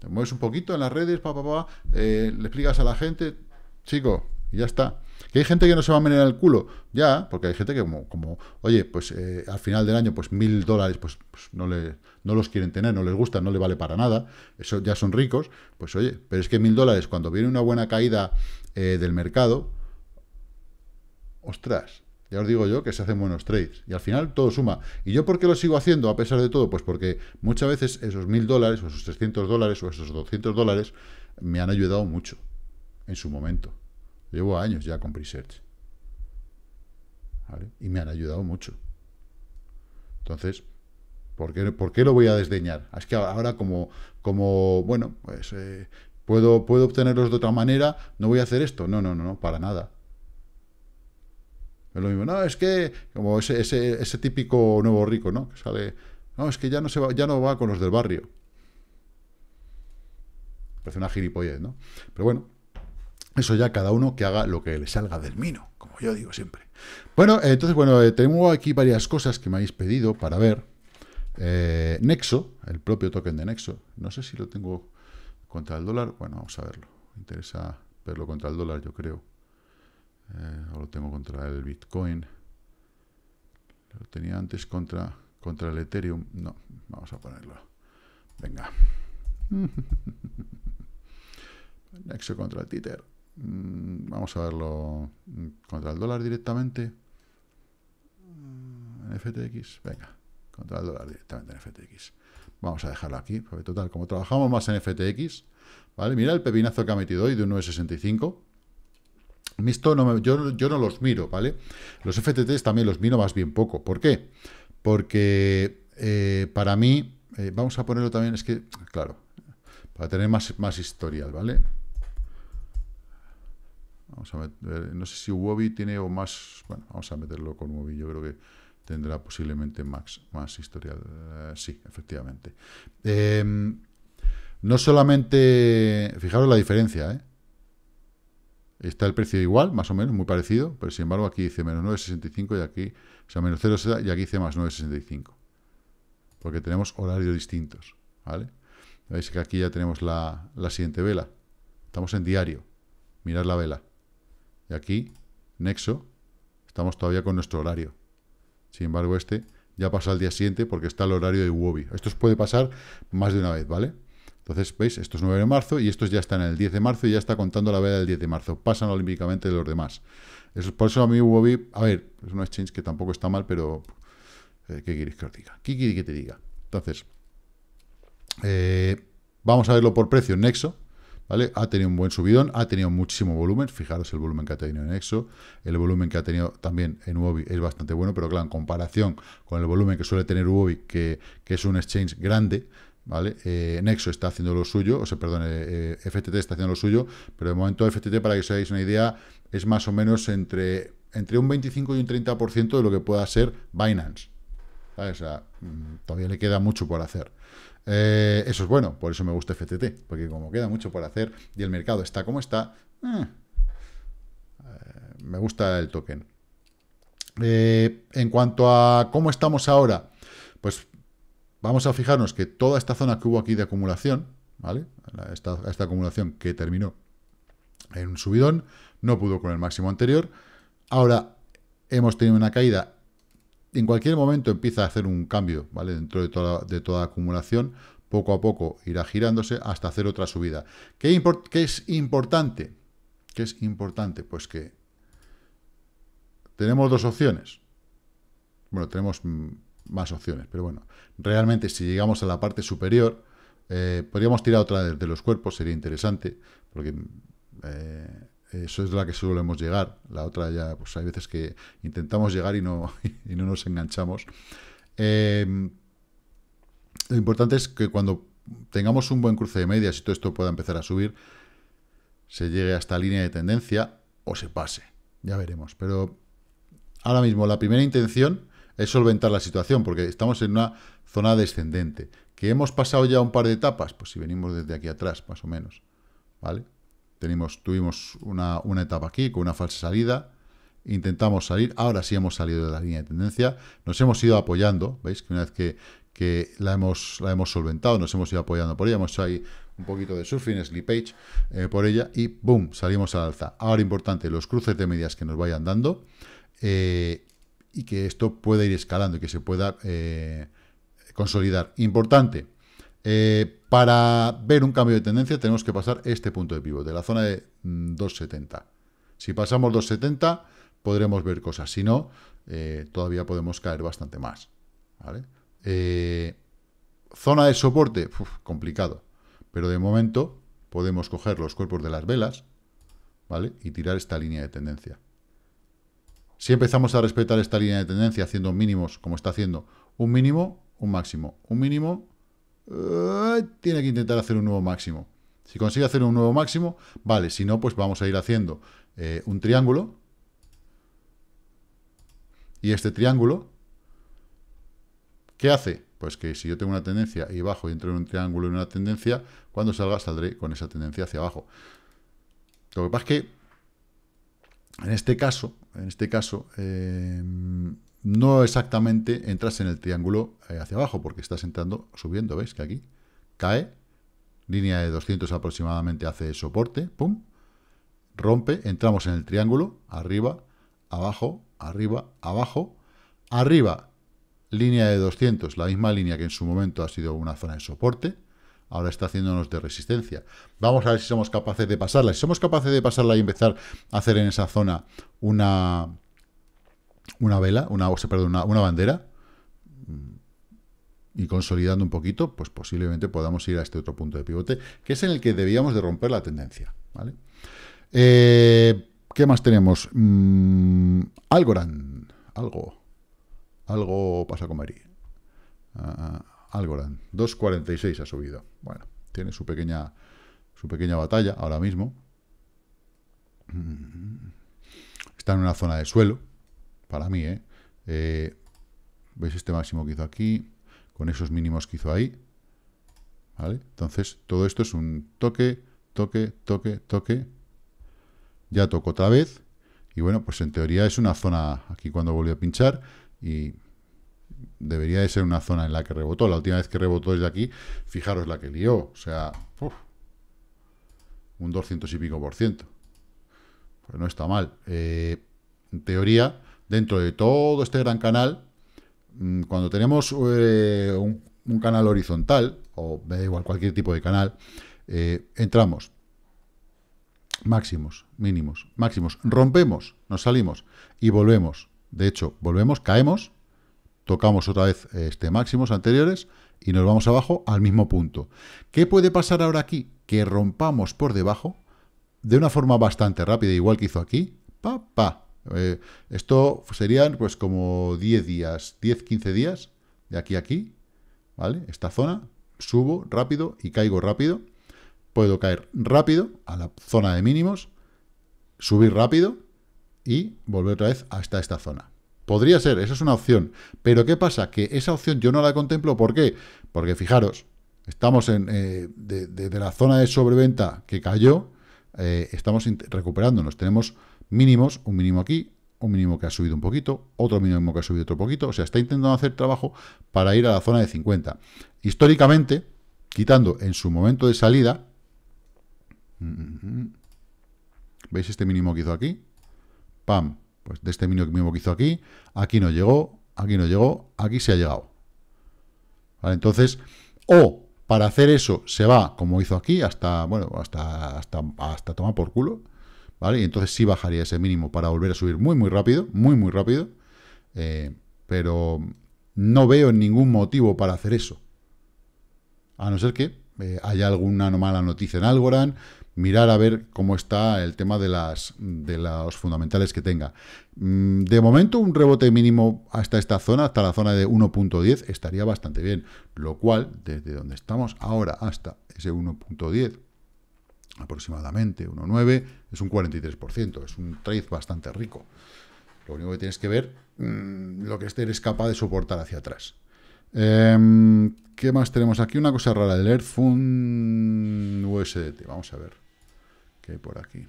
Te mueves un poquito en las redes, pa, pa, eh, le explicas a la gente, chico, y ya está. Que hay gente que no se va a menear el culo, ya, porque hay gente que como, oye, pues eh, al final del año, pues mil dólares, pues, pues, no, le, no los quieren tener, no les gusta, no le vale para nada, eso ya son ricos, pues oye, pero es que mil dólares, cuando viene una buena caída eh, del mercado, ostras, ya os digo yo que se hacen buenos trades. Y al final todo suma. ¿Y yo por qué lo sigo haciendo a pesar de todo? Pues porque muchas veces esos mil dólares, o esos 300 dólares, o esos 200 dólares, me han ayudado mucho en su momento. Llevo años ya con Presearch. Y me han ayudado mucho. Entonces, ¿por qué, ¿por lo voy a desdeñar? Ah, es que ahora como, como bueno, pues eh, puedo, puedo obtenerlos de otra manera, no voy a hacer esto. No, no, no, no para nada. Es lo mismo, no, es que, como ese, ese, típico nuevo rico, ¿no? Que sale, no, es que ya no, se va, ya no va con los del barrio. Parece una gilipollez, ¿no? Pero bueno, eso ya cada uno que haga lo que le salga del mino, como yo digo siempre. Bueno, entonces, bueno, eh, tengo aquí varias cosas que me habéis pedido para ver. Eh, Nexo, el propio token de Nexo. No sé si lo tengo contra el dólar. Bueno, vamos a verlo. Me interesa verlo contra el dólar, yo creo. Eh, ahora lo tengo contra el Bitcoin. Lo tenía antes contra, contra el Ethereum. No, vamos a ponerlo. Venga. Nexo contra el Tether. Mm, vamos a verlo mm, contra el dólar directamente. En mm, FTX. Venga. Contra el dólar directamente en FTX. Vamos a dejarlo aquí. Porque total, como trabajamos más en FTX, ¿vale? Mira el pepinazo que ha metido hoy de un 965 no yo, no los miro, ¿vale? Los FTTs también los miro más bien poco. ¿Por qué? Porque eh, para mí, eh, vamos a ponerlo también, es que, claro, para tener más, más historial, ¿vale? Vamos a ver... no sé si Wobi tiene o más, bueno, vamos a meterlo con Wobi, yo creo que tendrá posiblemente más, más historial. Eh, sí, efectivamente. Em, no solamente, fijaros la diferencia, ¿eh? Está el precio igual, más o menos, muy parecido, pero sin embargo aquí dice menos 9,65 y aquí, o sea, menos 0 y aquí dice más 9,65. Porque tenemos horarios distintos, ¿vale? Veis que aquí ya tenemos la, siguiente vela. Estamos en diario. Mirad la vela. Y aquí, nexo, estamos todavía con nuestro horario. Sin embargo, este ya pasa al día siguiente porque está el horario de Huobi. Esto puede pasar más de una vez, ¿vale? Entonces, ¿veis? Estos 9 de marzo y estos ya están en el 10 de marzo y ya está contando la vela del 10 de marzo. Pasan olímpicamente de los demás. Eso, por eso a mí Uobi, a ver, es un exchange que tampoco está mal, pero eh, ¿qué quieres que os diga? ¿Qué queréis que te diga? Entonces, eh, vamos a verlo por precio. en Nexo, ¿vale? Ha tenido un buen subidón, ha tenido muchísimo volumen. Fijaros el volumen que ha tenido en Nexo. El volumen que ha tenido también en Uobi es bastante bueno, pero claro, en comparación con el volumen que suele tener Uobi, que, que es un exchange grande, ¿vale? Eh, Nexo está haciendo lo suyo, o sea, perdón, eh, eh, FTT está haciendo lo suyo, pero de momento FTT, para que os hagáis una idea, es más o menos entre, entre un 25 y un 30% de lo que pueda ser Binance. O sea, mm, todavía le queda mucho por hacer. eso es bueno, por eso me gusta FTT, porque como queda mucho por hacer y el mercado está como está, me gusta el token. en cuanto a cómo estamos ahora, pues vamos a fijarnos que toda esta zona que hubo aquí de acumulación, ¿vale? Esta, acumulación que terminó en un subidón, no pudo con el máximo anterior. Ahora hemos tenido una caída. En cualquier momento empieza a hacer un cambio, ¿vale? Dentro de toda, de acumulación, poco a poco irá girándose hasta hacer otra subida. ¿Qué, qué es importante? ¿Qué es importante? Pues que tenemos dos opciones. Bueno, tenemos mm, más opciones. Pero bueno, realmente si llegamos a la parte superior, eh, podríamos tirar otra de, los cuerpos, sería interesante, porque eh, eso es la que solemos llegar. La otra ya, pues hay veces que intentamos llegar y no, y no nos enganchamos. Em, lo importante es que cuando tengamos un buen cruce de medias y todo esto pueda empezar a subir, se llegue a esta línea de tendencia o se pase. Ya veremos. Pero ahora mismo la primera intención es solventar la situación, porque estamos en una zona descendente. ¿Que hemos pasado ya un par de etapas? Pues si venimos desde aquí atrás, más o menos. ¿Vale? tuvimos una, etapa aquí con una falsa salida, intentamos salir, ahora sí hemos salido de la línea de tendencia, nos hemos ido apoyando, veis que una vez que, la, hemos, la hemos solventado, nos hemos ido apoyando por ella, hemos hecho ahí un poquito de surfing, slippage eh, por ella y boom, salimos al alza. Ahora importante, los cruces de medias que nos vayan dando eh, y que esto pueda ir escalando y que se pueda eh, consolidar. Importante, eh, para ver un cambio de tendencia tenemos que pasar este punto de pivote, la zona de 2.70. Mm, si pasamos 2.70 podremos ver cosas, si no, eh, todavía podemos caer bastante más. zona de soporte, complicado, pero de momento podemos coger los cuerpos de las velas ¿vale? y tirar esta línea de tendencia. Si empezamos a respetar esta línea de tendencia haciendo mínimos, como está haciendo, un mínimo, un máximo, un mínimo, eh, tiene que intentar hacer un nuevo máximo. Si consigue hacer un nuevo máximo, vale, si no, pues vamos a ir haciendo eh, un triángulo. Y este triángulo, ¿qué hace? Pues que si yo tengo una tendencia y bajo y entro en un triángulo y una tendencia, cuando salga saldré con esa tendencia hacia abajo. Lo que pasa es que en este caso, en este caso em, no exactamente entras en el triángulo eh, hacia abajo, porque estás entrando subiendo, ¿veis? Que aquí cae, línea de 200 aproximadamente hace soporte, pum, rompe, entramos en el triángulo, arriba, abajo, arriba, abajo, arriba, línea de 200, la misma línea que en su momento ha sido una zona de soporte, ahora está haciéndonos de resistencia. Vamos a ver si somos capaces de pasarla. Si somos capaces de pasarla y empezar a hacer en esa zona una, una vela, una, una, bandera, mm, y consolidando un poquito, pues posiblemente podamos ir a este otro punto de pivote, que es en el que debíamos de romper la tendencia. Eh, ¿Qué más tenemos? Algo. Mm, Algorand. Algo. Algo pasa con Mary. ah. ah. Algorand. 2.46 ha subido. Bueno, tiene su pequeña, su pequeña batalla ahora mismo. Mm. Está en una zona de suelo, para mí, ¿eh? eh veis este máximo que hizo aquí? Con esos mínimos que hizo ahí. ¿Vale? Entonces, todo esto es un toque, toque, toque, toque. Ya tocó otra vez. Y bueno, pues en teoría es una zona, aquí cuando volvió a pinchar, y debería de ser una zona en la que rebotó. La última vez que rebotó desde aquí, fijaros la que lió. O sea, un 200 y pico por ciento. Pues no está mal. Eh, en teoría, dentro de todo este gran canal, mm, cuando tenemos eh, un, canal horizontal, o da igual cualquier tipo de canal, eh, entramos. Máximos, mínimos, máximos. Rompemos, nos salimos y volvemos. De hecho, volvemos, caemos Tocamos otra vez este máximos anteriores y nos vamos abajo al mismo punto. ¿Qué puede pasar ahora aquí? Que rompamos por debajo de una forma bastante rápida, igual que hizo aquí. Pa, eh, esto serían pues como 10 días, 10, 15 días, de aquí a aquí, ¿vale? Esta zona, subo rápido y caigo rápido. Puedo caer rápido a la zona de mínimos, subir rápido y volver otra vez hasta esta zona. Podría ser, esa es una opción. Pero ¿qué pasa? Que esa opción yo no la contemplo. ¿Por qué? Porque fijaros, estamos en, eh, de, la zona de sobreventa que cayó, eh, estamos recuperándonos. Tenemos mínimos, un mínimo aquí, un mínimo que ha subido un poquito, otro mínimo que ha subido otro poquito. O sea, está intentando hacer trabajo para ir a la zona de 50. Históricamente, quitando en su momento de salida, mm, mm, mm, ¿veis este mínimo que hizo aquí? Pam, pues de este mínimo que hizo aquí, aquí no llegó, aquí no llegó, aquí se ha llegado. Entonces, o para hacer eso se va, como hizo aquí, hasta, bueno, hasta, hasta, hasta tomar por culo, ¿vale? Y entonces sí bajaría ese mínimo para volver a subir muy, muy rápido, muy, muy rápido, eh, pero no veo ningún motivo para hacer eso. A no ser que eh, haya alguna mala noticia en Algorand, mirar a ver cómo está el tema de las de los fundamentales que tenga. Mm, de momento, un rebote mínimo hasta esta zona, hasta la zona de 1.10, estaría bastante bien. Lo cual, desde donde estamos ahora hasta ese 1.10, aproximadamente 1.9, es un 43%. Es un trade bastante rico. Lo único que tienes que ver, mm, lo que este es capaz de soportar hacia atrás. Em, ¿Qué más tenemos aquí? Una cosa rara, el fund USDT. Vamos a ver que hay por aquí.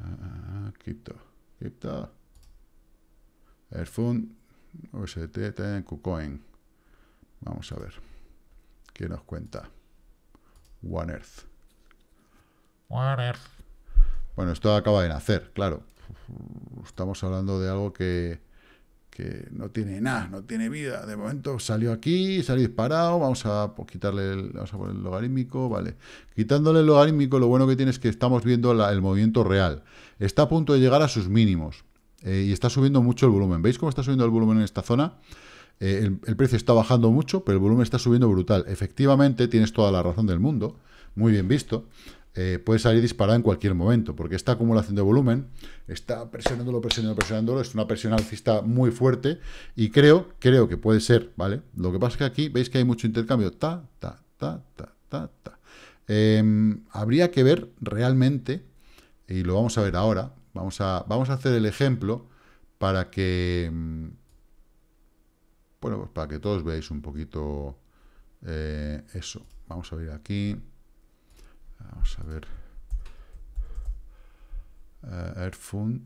Ah, ah, ah cripto, cripto. El fund KuCoin. Vamos a ver. ¿Qué nos cuenta? One Earth. One Earth. Bueno, esto acaba de nacer, claro. Estamos hablando de algo que que no tiene nada, no tiene vida. De momento salió aquí, salió disparado, vamos a quitarle el, vamos a poner el logarítmico, vale. Quitándole el logarítmico, lo bueno que tiene es que estamos viendo el movimiento real. Está a punto de llegar a sus mínimos eh, y está subiendo mucho el volumen. ¿Veis cómo está subiendo el volumen en esta zona? Eh, el, precio está bajando mucho, pero el volumen está subiendo brutal. Efectivamente, tienes toda la razón del mundo, muy bien visto. Eh, puede salir disparada en cualquier momento, porque esta acumulación de volumen está presionándolo, presionándolo, presionándolo, es una presión alcista muy fuerte y creo, creo que puede ser, ¿vale? Lo que pasa es que aquí veis que hay mucho intercambio, ta, ta, ta, ta, ta, em, habría que ver realmente, y lo vamos a ver ahora, vamos a, vamos a hacer el ejemplo para que, em, bueno, pues para que todos veáis un poquito eh, eso. Vamos a ver aquí. Vamos a ver. Eh, a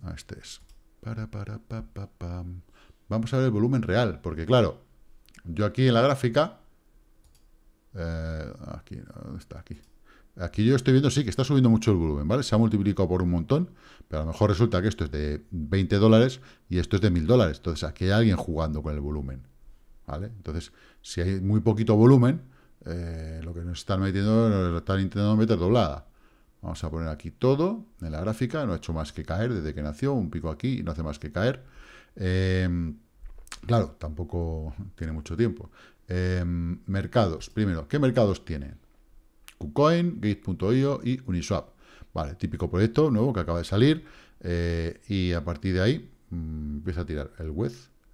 ah, este es. Para, para, pa, Vamos a ver el volumen real, porque claro, yo aquí en la gráfica... Eh, aquí, está? Aquí. Aquí yo estoy viendo, sí, que está subiendo mucho el volumen, ¿vale? Se ha multiplicado por un montón, pero a lo mejor resulta que esto es de 20 dólares y esto es de 1000 dólares. Entonces, aquí hay alguien jugando con el volumen, ¿vale? Entonces, si hay muy poquito volumen, eh, lo que nos están metiendo, nos están intentando meter doblada. Vamos a poner aquí todo en la gráfica, no ha hecho más que caer desde que nació, un pico aquí y no hace más que caer. Em, claro, tampoco tiene mucho tiempo. Em, mercados, primero, ¿qué mercados tienen? KuCoin, Gate.io y Uniswap. Vale, típico proyecto nuevo que acaba de salir eh, y a partir de ahí mm, empieza a tirar el web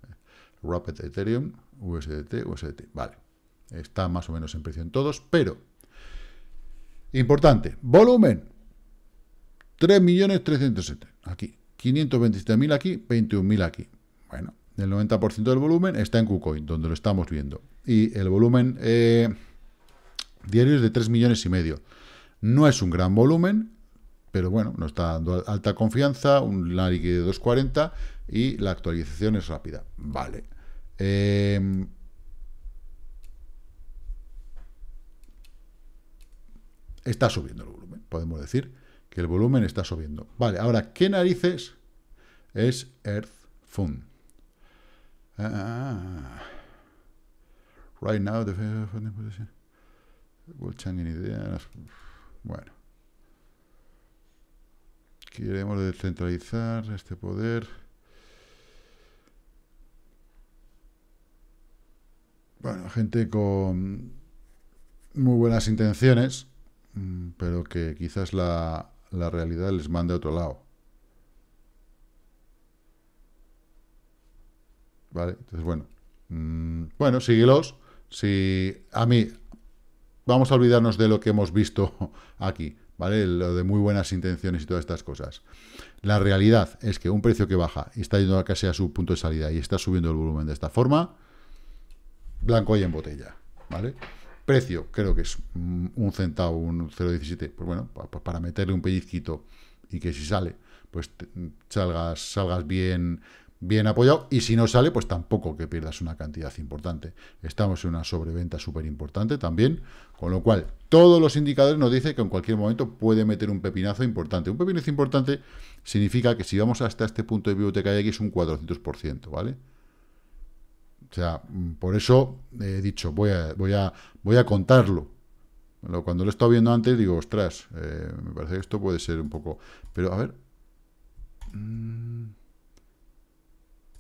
eh, Rapid Ethereum, USDT, USDT. Vale. Está más o menos en precio en todos, pero... Importante, volumen. 3.307.000 aquí. 527.000 aquí, 21.000 aquí. Bueno, el 90% del volumen está en KuCoin, donde lo estamos viendo. Y el volumen eh, diario es de 3 millones y medio. No es un gran volumen, pero bueno, nos está dando alta confianza, un liquidez de 2.40 y la actualización es rápida. Vale. Eh, está subiendo el volumen. Podemos decir que el volumen está subiendo. Vale, ahora, ¿qué narices es Earth Fund? Ah, ah, ah. right now, the Bueno. Queremos descentralizar este poder. Bueno, gente con muy buenas intenciones Mm, pero que quizás la, la realidad les manda a otro lado. ¿Vale? Entonces, bueno. Mm, bueno, síguelos. Si a mí, vamos a olvidarnos de lo que hemos visto aquí, ¿vale? Lo de muy buenas intenciones y todas estas cosas. La realidad es que un precio que baja y está yendo casi sea su punto de salida y está subiendo el volumen de esta forma, blanco y en botella, ¿vale? Precio, creo que es un centavo, un 0,17. Pues bueno, para meterle un pellizquito y que si sale, pues salgas, salgas bien, bien apoyado. Y si no sale, pues tampoco que pierdas una cantidad importante. Estamos en una sobreventa súper importante también. Con lo cual, todos los indicadores nos dicen que en cualquier momento puede meter un pepinazo importante. Un pepinazo importante significa que si vamos hasta este punto de biblioteca es un 400%, ¿vale? O sea, mm, por eso he dicho, voy a, voy a, voy a contarlo. Cuando lo he estado viendo antes, digo, ostras, eh, me parece que esto puede ser un poco... Pero, a ver...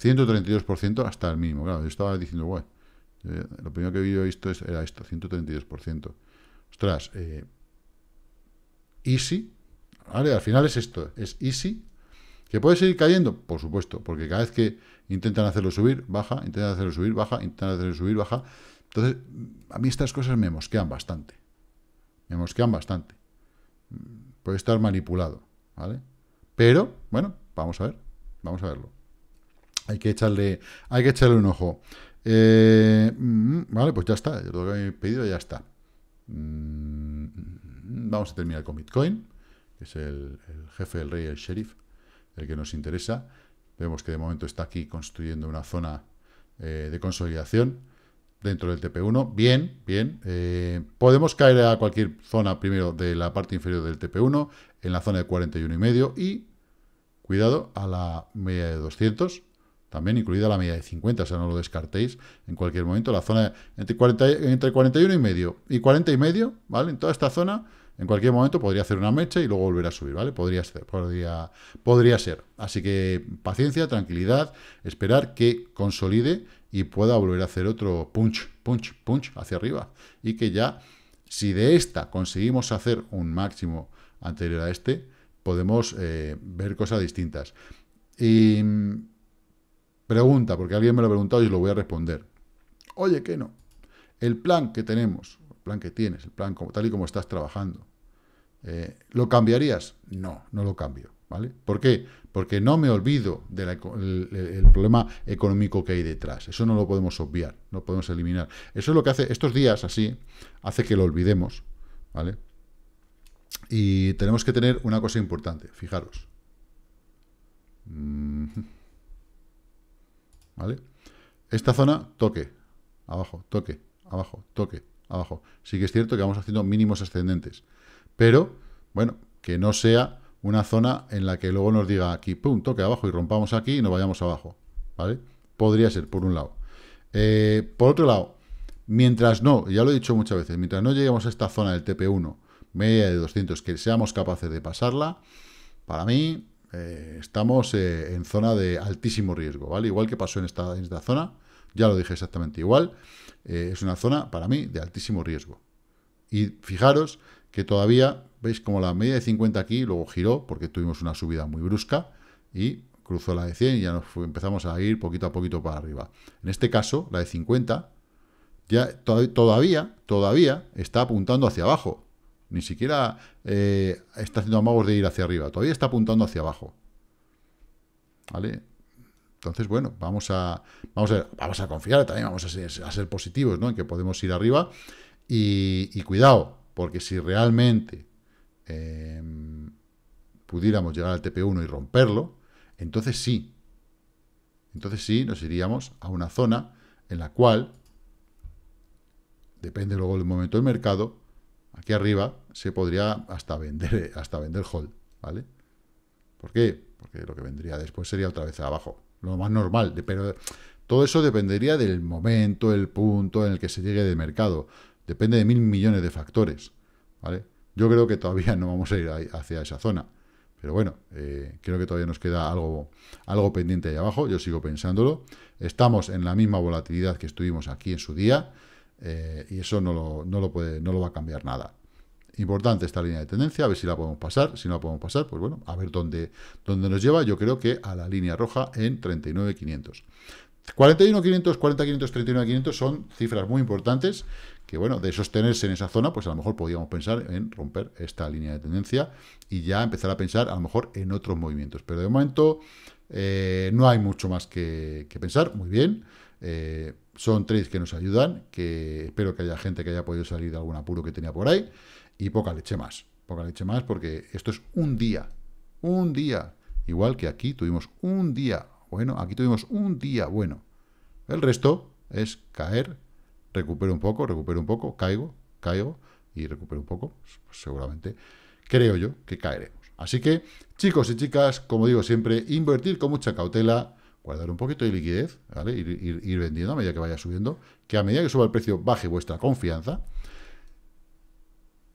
132% mm, hasta el mínimo. Claro, yo estaba diciendo, bueno, eh, lo primero que he visto era esto, 132%. Ostras, eh, easy. Vale, al final es esto, es easy. ¿Que puede seguir cayendo? Por supuesto, porque cada vez que intentan hacerlo subir, baja, intentan hacerlo subir, baja, intentan hacerlo subir, baja. Entonces, a mí estas cosas me mosquean bastante. Me mosquean bastante. Puede estar manipulado, ¿vale? Pero, bueno, vamos a ver. Vamos a verlo. Hay que echarle, hay que echarle un ojo. Eh, mm, vale, pues ya está. Lo que he pedido ya está. Mm, vamos a terminar con Bitcoin, que es el, el jefe, el rey, el sheriff, el que nos interesa. Vemos que de momento está aquí construyendo una zona eh, de consolidación dentro del TP1. Bien, bien. Eh, podemos caer a cualquier zona primero de la parte inferior del TP1, en la zona de 41,5 y, cuidado, a la media de 200, también incluida la media de 50, o sea, no lo descartéis en cualquier momento. La zona entre, 40, entre 41 y medio y 40 y medio, ¿vale? En toda esta zona en cualquier momento podría hacer una mecha y luego volver a subir, ¿vale? Podría ser, podría, podría ser. Así que paciencia, tranquilidad, esperar que consolide y pueda volver a hacer otro punch, punch, punch hacia arriba. Y que ya, si de esta conseguimos hacer un máximo anterior a este, podemos eh, ver cosas distintas. Y mm, pregunta, porque alguien me lo ha preguntado y lo voy a responder. Oye, que no. El plan que tenemos plan que tienes, el plan tal y como estás trabajando. Eh, ¿Lo cambiarías? No, no lo cambio. ¿Vale? ¿Por qué? Porque no me olvido del problema económico que hay detrás. Eso no lo podemos obviar, no lo podemos eliminar. Eso es lo que hace, estos días así, hace que lo olvidemos, ¿vale? Y tenemos que tener una cosa importante, fijaros. Mm. ¿Vale? Esta zona, toque, abajo, toque, abajo, toque, abajo. Sí que es cierto que vamos haciendo mínimos ascendentes, pero, bueno, que no sea una zona en la que luego nos diga aquí, punto que abajo y rompamos aquí y nos vayamos abajo, ¿vale? Podría ser, por un lado. Eh, por otro lado, mientras no, ya lo he dicho muchas veces, mientras no lleguemos a esta zona del TP1, media de 200, que seamos capaces de pasarla, para mí eh, estamos eh, en zona de altísimo riesgo, ¿vale? Igual que pasó en esta, en esta zona, ya lo dije exactamente igual. Eh, es una zona, para mí, de altísimo riesgo. Y fijaros que todavía, veis como la media de 50 aquí, luego giró, porque tuvimos una subida muy brusca, y cruzó la de 100 y ya empezamos a ir poquito a poquito para arriba. En este caso, la de 50, ya todavía, todavía está apuntando hacia abajo. Ni siquiera eh, está haciendo amagos de ir hacia arriba, todavía está apuntando hacia abajo. ¿Vale? Entonces, bueno, vamos a, vamos a, confiar también, vamos a ser, positivos, ¿no? En que podemos ir arriba. Y, cuidado, porque si realmente em, pudiéramos llegar al TP1 y romperlo, entonces sí. Entonces sí, nos iríamos a una zona en la cual, depende luego del momento del mercado, aquí arriba se podría hasta vender, hasta vender hold, ¿vale? ¿Por qué? Porque lo que vendría después sería otra vez abajo lo más normal, pero todo eso dependería del momento, el punto en el que se llegue de mercado. Depende de mil millones de factores, ¿vale? Yo creo que todavía no vamos a ir hacia esa zona. Pero bueno, eh, creo que todavía nos queda algo, algo pendiente ahí abajo. Yo sigo pensándolo. Estamos en la misma volatilidad que estuvimos aquí en su día. Eh, y eso no lo, no lo, puede, no lo va a cambiar nada importante esta línea de tendencia, a ver si la podemos pasar, si no la podemos pasar, pues bueno, a ver dónde, dónde nos lleva, yo creo que a la línea roja en 39.500. 41.500, 40.500, 39.500 son cifras muy importantes que, bueno, de sostenerse en esa zona, pues a lo mejor podríamos pensar en romper esta línea de tendencia y ya empezar a pensar a lo mejor en otros movimientos. Pero de momento eh, no hay mucho más que, pensar, muy bien. Eh, son trades que nos ayudan, que espero que haya gente que haya podido salir de algún apuro que tenía por ahí y poca leche más. Poca leche más porque esto es un día. Un día. Igual que aquí tuvimos un día bueno, aquí tuvimos un día bueno. El resto es caer, recupero un poco, recupero un poco, caigo, caigo y recupero un poco. Pues seguramente creo yo que caeremos. Así que, chicos y chicas, como digo siempre, invertir con mucha cautela, guardar un poquito de liquidez, ¿vale? ir vendiendo a medida que vaya subiendo, que a medida que suba el precio baje vuestra confianza